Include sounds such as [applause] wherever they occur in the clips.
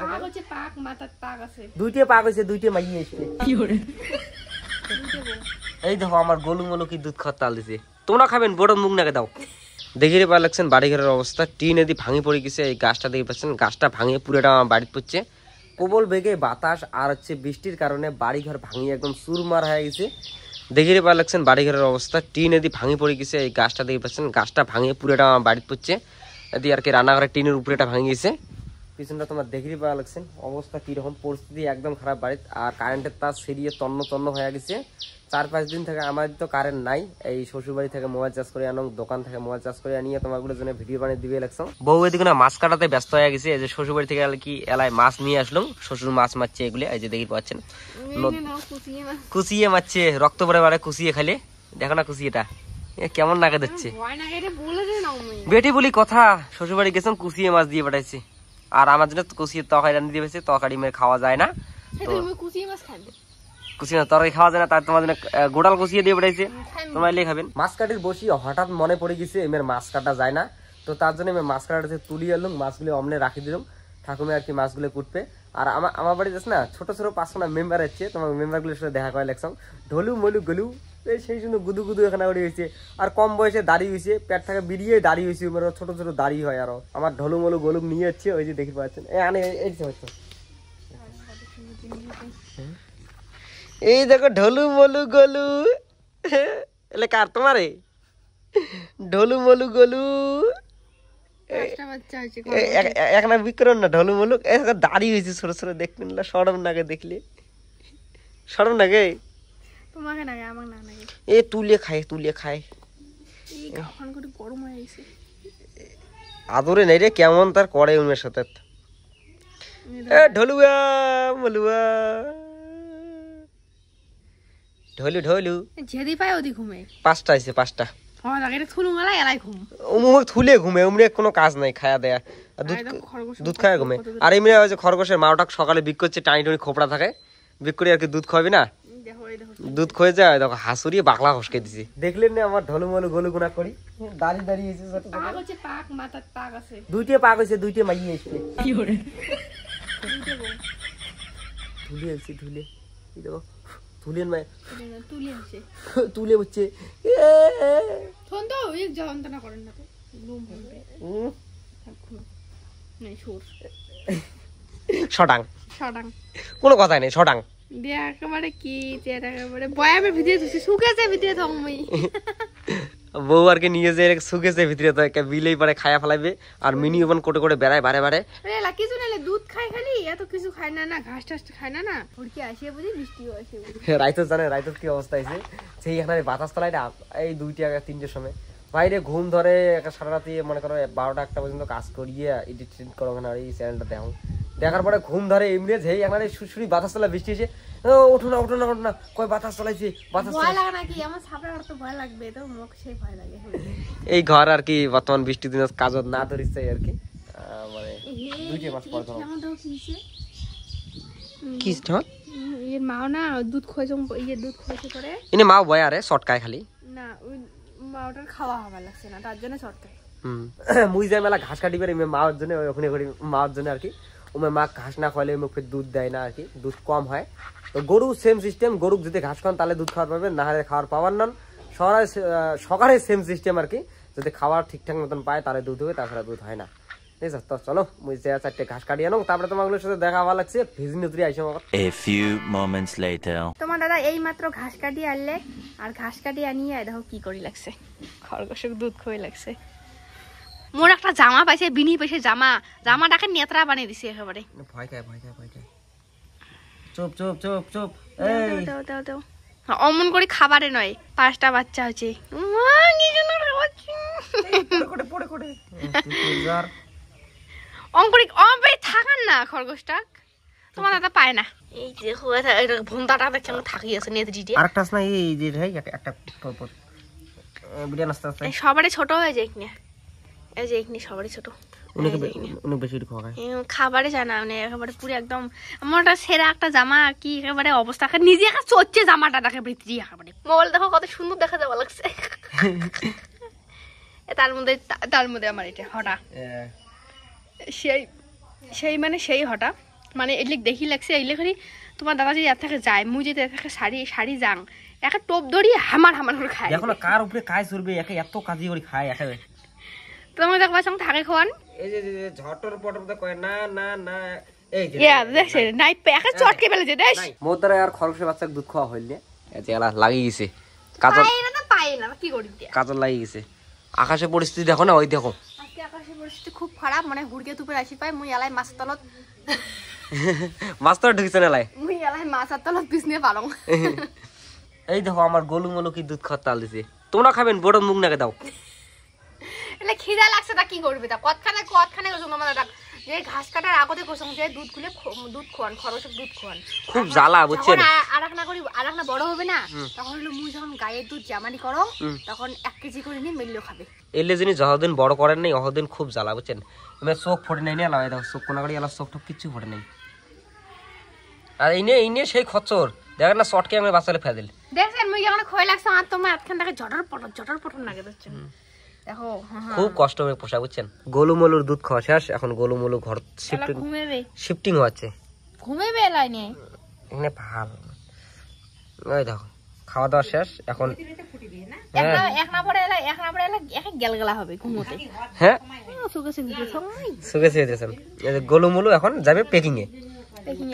পাক এসছে এই দেখো আমার কি দুধ তাল দিছে তোমরা খাবেন বড় মুখ দাও লাগছেন অবস্থা টিন এদি পড়ে গেছে এই গাছটা দেখে পাচ্ছেন গাছটা ভাঙিয়ে পুরোটা আমার বাড়িতে পড়ছে বেগে বাতাস আর হচ্ছে বৃষ্টির কারণে বাড়িঘর ভাঙিয়ে একদম সুরমার হয়ে গেছে দেখিয়ে পাওয়া লাগছেন বাড়িঘরের অবস্থা টিন এদি ভাঙি পড়ে গেছে এই গাছটা দেখে পাচ্ছেন গাছটা ভাঙিয়ে পুরোটা আমার বাড়িতে পড়ছে এদি আর কি রান্নাঘরের টিনের উপরেটা ভাঙি গেছে পিছনটা তোমার দেখি পাওয়া লাগছে অবস্থা কীরকম পরিস্থিতি একদম খারাপ বাড়ির আর কারেন্টের তার সেরিয়ে তন্ন তন্ন হয়ে গেছে চার পাঁচ দিন থেকে আমার তো কারেন্ট নাই এই শ্বশুরবাড়ি থেকে মোবাইল চার্জ করে আনো দোকান থেকে মোবাইল চার্জ করে আনিয়ে তোমাগুলো জন্য ভিডিও বানিয়ে দিবে লাগছো বউ এদিকে না মাছ কাটাতে ব্যস্ত হয়ে গেছে এই যে শ্বশুরবাড়ি থেকে আর কি এলাই মাছ নিয়ে আসলো শ্বশুর মাছ মারছে এগুলি এই যে দেখি পাচ্ছেন কুচিয়ে মারছে রক্ত পরে বারে কুচিয়ে খালে দেখো না কুচিয়েটা কেমন নাকে দিচ্ছে বেটি বলি কথা শ্বশুরবাড়ি গেছেন কুচিয়ে মাছ দিয়ে পাঠাইছে আর আমার জন্য কুচি তরকারি রান্না দিয়ে বেশি তরকারি মেয়ে খাওয়া যায় না হ্যাঁ, মাছ বসি হঠাৎ মনে গেছে মাছ কাটা যায় না তো তার জন্য অমনে আর কি কুটবে আর আমার আমার না ছোট ছোট পাঁচখানা মেম্বার হচ্ছে তোমার সাথে দেখা করে লেখসাম ঢলু মলু গলু তো সেই জন্য গুদু গুদু এখানে উড়ে গেছে আর কম বয়সে দাঁড়িয়ে হয়েছে পেট থেকে বিরিয়ে দাঁড়িয়ে হয়েছে মানে ছোট ছোট দাড়ি হয় আরো আমার ঢলু মলু গোলুম নিয়ে যাচ্ছে ওই যে দেখি পাচ্ছেন এ আনে এই এই দেখো ঢলু মলু গোলু এলে কার তোমার ঢলু মলু গোলু এক বিক্রম না ঢলু মলু দাড়ি হয়েছে ছোট ছোট দেখবেন সরম নাগে দেখলে সরম নাগে তোমাকে না এ খায় খায় আদরে নাই রে কেমন তার করে উমের সাথে এ ঢলুয়া মলুয়া ঢলু ঢলু যেদি পায় ওদি ঘুমে পাঁচটা আছে পাঁচটা থুলে ঘুমে কোনো কাজ নাই দুধ খায় ঘুমে আর এমনি খরগোশের মাওটা সকালে বিক করছে টানি টানি খোপড়া থাকে বিক করে আর কি দুধ খাওয়াবি না দুধ খয়ে যায় দেখো হাসুরি বাকলা খসকে দিছি দেখলেন না আমার ঢলুমলু গলু গুনা করি দাঁড়ি দাঁড়িয়ে এসে ছোট পাক হচ্ছে পাক মাথার পাক আছে দুইটা পাক হইছে দুইটা মাইয়ে এসে কি করে ধুলে আছে ধুলে এই দেখো ধুলেন মাই তুলে আছে তুলে হচ্ছে ফোন তো ওই যন্ত্রণা করেন না তো লুম হবে নাই সুর শটাং শটাং কোনো কথা নেই শটাং বউ আর কি নিয়ে যে শুকেছে ভিতরে তো একটা বিলেই ফেলাবে আর মিনি ওভেন কোটে কোটে বেড়ায় বারে বারে কিছু দুধ খালি এত কিছু খায় না না ঘাস টাস খায় না না আসে বুঝি আসে জানে রাইতো কি অবস্থা সেই সেইখানে বাতাস তলায় এই দুইটা তিনটের সময় বাইরে ঘুম ধরে একটা সারা রাতি মনে করো বারোটা একটা পর্যন্ত কাজ করিয়ে এডিট করা এই চ্যানেলটা দেখো দেখার পরে ঘুম ধরে এমনি যেই এখানে শুশুড়ি বাতাস তলা বৃষ্টি এসে ওঠো না ওঠো না ওঠো না কয় বাতাস তলাইছে বাতাস ভয় লাগে নাকি আমার আর তো ভয় লাগবে তো মুখ সেই ভয় লাগে এই ঘর আর কি বর্তমান বৃষ্টি দিন কাজ না ধরিছে আর কি মানে দুইটা মাস পর ধরো এর মাও না দুধ ইয়ে দুধ করে ইনি মাও আরে খালি না মাওটার খাওয়া লাগছে না তার জন্য হুম [coughs] মুই যায় মেলা ঘাস কাটি করে মাওর জন্য ওখানে করি মাওর জন্য আর কি ওমে মা ঘাস না খাওয়ালে মুখে দুধ দেয় না আর কি দুধ কম হয় তো গরু সেম সিস্টেম গরু যদি ঘাস খান তাহলে দুধ খাওয়ার পাবেন না হলে খাওয়ার পাওয়ার নন সরাই সকালে সেম সিস্টেম আর কি যদি খাওয়ার ঠিকঠাক মতন পায় তাহলে দুধ হবে তাছাড়া দুধ হয় না ঠিক আছে তো চলো মুই যে চারটে ঘাস কাটিয়ে আনো তারপরে তোমাগুলোর সাথে দেখা ভালো লাগছে ভিজি নতুন আইসো আমার এ ফিউ মোমেন্টস লেটার তোমার দাদা এই মাত্র ঘাস কাটিয়ে আনলে আর ঘাস কাটিয়ে আনিয়ে দেখো কি করি লাগছে খরগোশের দুধ খই লাগছে মোর একটা জামা পাইছে বিনি পাইছে জামা জামাটাকে নেতরা বানিয়ে দিছে একেবারে ভয় খায় ভয় খায় ভয় খায় চুপ চুপ চুপ চুপ এই দাও দাও দাও অমন করে খাবারে নয় পাঁচটা বাচ্চা আছে অঙ্কুরি থাকান না খরগোশটা তোমার দাদা পায় না এই যে আছে না সবারই ছোট হয়ে যায় এই যে এখানে সবারই ছোট মোবাইল দেখো কত সুন্দর দেখা তার মধ্যে আমার এটা সেই সেই মানে সেই হঠাৎ মানে এগুলি দেখি লাগছে এগুলি তোমার দাদা যদি এর থেকে যায় মুই যদি এর শাড়ি শাড়ি যাং একটা টোপ ধরি হামার হামার করে খায় এখন কার উপরে কাজ চলবে এত কাজই করে খায় একে তোমরা দেখবা সঙ্গে থাকে খন এই যে ঝটর পটর তো কয় না না না এই যে ইয়া দেখছে নাই প্যাকে চটকে ফেলেছে দেশ মোতরা আর খরগোশের বাচ্চা দুধ খাওয়া হইলে এতে এলা লাগি গেছে কাজল পাইনা তো পাইনা কি করি কাজল লাগি গেছে আকাশে পরিস্থিতি দেখো না ওই দেখো আজকে আকাশের পরিস্থিতি খুব খারাপ মানে হুড়কে তুপের আসি পাই মুই এলাই মাছ তলত মাছ তলত ঢুকছে না লাই মুই এলাই মাছ তলত বিছনে পালং এই দেখো আমার গোলু মোলু কি দুধ খাওয়া তাল দিছে তোমরা খাবেন বড় মুখ নাকে দাও এটা খিদা লাগছে তা কি করবে তা কতখানে কতখানে কোসম আমার ডাক যে ঘাস কাটার আগতে কোসম যে দুধ খুলে দুধ খোয়ান খরচক দুধ খোয়ান খুব জ্বালা বুঝছেন আরাক না করি আরাক না বড় হবে না তখন হলো মুই যখন গায়ের দুধ জামানি করো তখন এক কেজি করে নিয়ে মিললো খাবে এলে যিনি যতদিন বড় করেন নাই অহদিন খুব জ্বালা বুঝছেন এবার চোখ ফোটে নাই না লাগাই দাও চোখ কোনা করি আলা চোখ টোক কিছু ফোটে নাই আর এই নিয়ে এই নিয়ে সেই খচ্চর দেখেন না শর্ট ক্যামেরা বাঁচালে দিল দেখেন মুই যখন খোয় লাগছে আর তোমার এতখান থেকে জটর পটর জটর পটর লাগে দেখছেন খুব কষ্ট পোষা বুঝছেন গোলুমলুর দুধ খাওয়া শেষ এখন গোলুমলু ঘর শিফটিং শিফটিং হচ্ছে ঘুমে এখানে ভাল ওই দেখো খাওয়া দাওয়া শেষ এখন এখন যাবে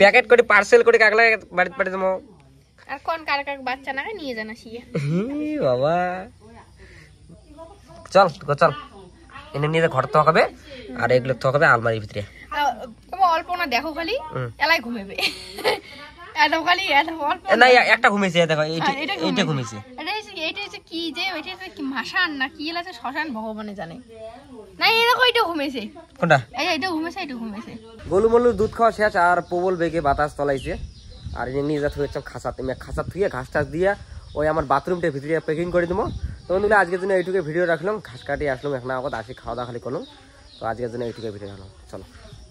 প্যাকেট করে পার্সেল করে কাকলা বাচ্চা নিয়ে বাবা চল তুই চল এনে নিয়ে ঘর তো হবে আর এগুলো তো হবে আলমারির ভিতরে অল্প না দেখো খালি এলাই ঘুমাবে না কি শ্মশান ভগবানে জানে এটা দুধ আর প্রবল বেগে বাতাস তলাইছে আর নিয়ে যা থুয়েছিলাম খাসাত থুয়ে ঘাস টাস দিয়া ওই আমার বাথরুমটা ভিতরে প্যাকিং করে দিবো তো বন্ধুগুলো আজকের জন্য এইটুকু ভিডিও রাখলাম ঘাস কাটিয়ে আসলাম এখন আগত আসি খাওয়া দাওয়া খালি করলাম তো আজকের জন্য এইটুকু ভিডিও রাখলাম চলো